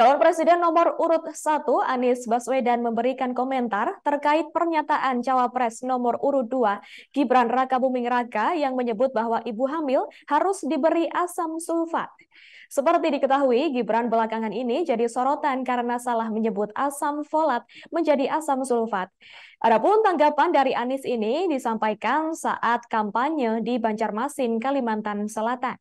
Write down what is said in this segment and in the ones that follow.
Calon Presiden nomor urut 1 Anies Baswedan memberikan komentar terkait pernyataan cawapres nomor urut 2 Gibran Raka Buming Raka yang menyebut bahwa ibu hamil harus diberi asam sulfat. Seperti diketahui, Gibran belakangan ini jadi sorotan karena salah menyebut asam folat menjadi asam sulfat. Adapun tanggapan dari Anies ini disampaikan saat kampanye di Banjarmasin, Kalimantan Selatan.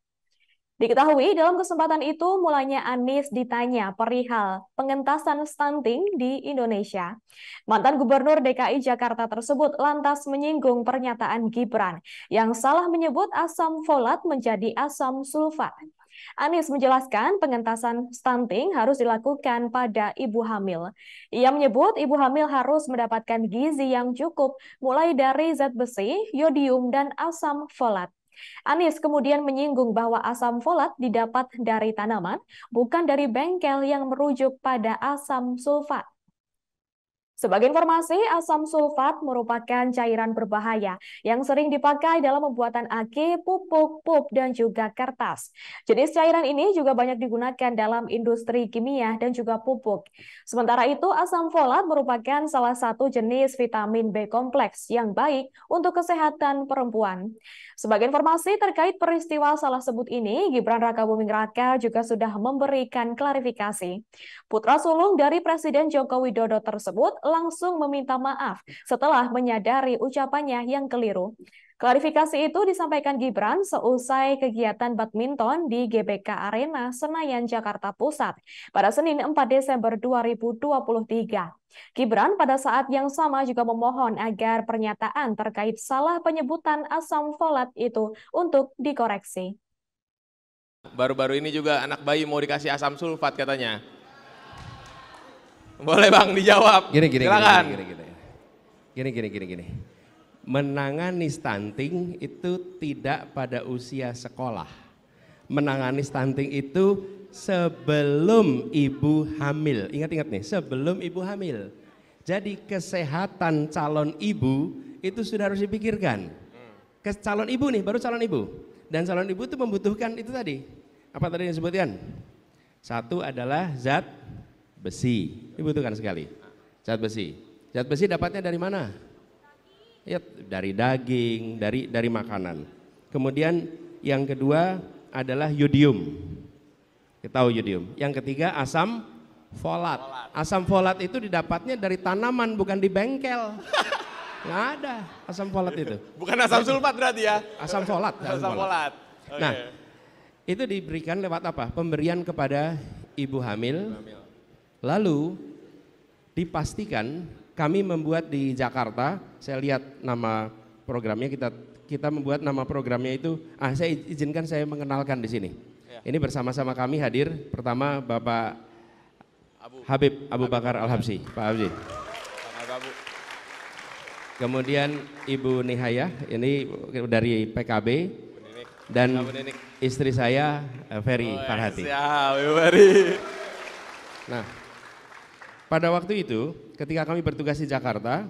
Diketahui dalam kesempatan itu mulanya Anies ditanya perihal pengentasan stunting di Indonesia. Mantan Gubernur DKI Jakarta tersebut lantas menyinggung pernyataan Gibran yang salah menyebut asam folat menjadi asam sulfat. Anies menjelaskan pengentasan stunting harus dilakukan pada ibu hamil. Ia menyebut ibu hamil harus mendapatkan gizi yang cukup mulai dari zat besi, yodium, dan asam folat. Anies kemudian menyinggung bahwa asam folat didapat dari tanaman, bukan dari bengkel yang merujuk pada asam sulfat. Sebagai informasi, asam sulfat merupakan cairan berbahaya yang sering dipakai dalam pembuatan aki, pupuk, pup, dan juga kertas. Jenis cairan ini juga banyak digunakan dalam industri kimia dan juga pupuk. Sementara itu, asam folat merupakan salah satu jenis vitamin B kompleks yang baik untuk kesehatan perempuan. Sebagai informasi terkait peristiwa salah sebut ini, Gibran Raka Buming Raka juga sudah memberikan klarifikasi. Putra sulung dari Presiden Joko Widodo tersebut langsung meminta maaf setelah menyadari ucapannya yang keliru. Klarifikasi itu disampaikan Gibran seusai kegiatan badminton di GBK Arena Senayan, Jakarta Pusat pada Senin 4 Desember 2023. Gibran pada saat yang sama juga memohon agar pernyataan terkait salah penyebutan asam folat itu untuk dikoreksi. Baru-baru ini juga anak bayi mau dikasih asam sulfat katanya. Boleh Bang dijawab. Gini gini Silakan. gini gini gini. Gini gini gini gini. Menangani stunting itu tidak pada usia sekolah. Menangani stunting itu sebelum ibu hamil. Ingat-ingat nih, sebelum ibu hamil. Jadi kesehatan calon ibu itu sudah harus dipikirkan. Ke calon ibu nih, baru calon ibu. Dan calon ibu itu membutuhkan itu tadi. Apa tadi yang disebutkan? Satu adalah zat besi. Dibutuhkan sekali. Zat besi. Zat besi dapatnya dari mana? Ya, dari daging, dari dari makanan. Kemudian yang kedua adalah yodium. Kita tahu yodium. Yang ketiga asam folat. Asam folat itu didapatnya dari tanaman bukan di bengkel. Nggak ada asam folat itu. Bukan asam sulfat berarti ya? Asam folat. Asam, asam folat. folat. Okay. Nah, itu diberikan lewat apa? Pemberian kepada ibu hamil, ibu hamil. Lalu dipastikan kami membuat di Jakarta, saya lihat nama programnya kita kita membuat nama programnya itu ah saya izinkan saya mengenalkan di sini. Ya. Ini bersama-sama kami hadir pertama Bapak Abu. Habib Abu Habib Bakar Al Habsi, Pak Habsi. Kemudian Ibu Nihaya ini dari PKB dan istri saya eh, Ferry oh, ya, Farhati. Ya, Ferry. Nah, pada waktu itu, ketika kami bertugas di Jakarta,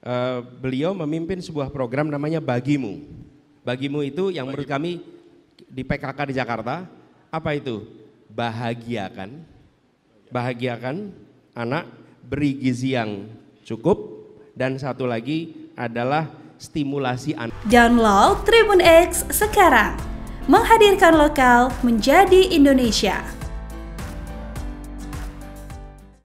eh, beliau memimpin sebuah program namanya Bagimu. Bagimu itu yang menurut kami di PKK di Jakarta, apa itu? Bahagiakan, bahagiakan anak, beri gizi yang cukup, dan satu lagi adalah stimulasi anak. Download Tribun X sekarang, menghadirkan lokal menjadi Indonesia.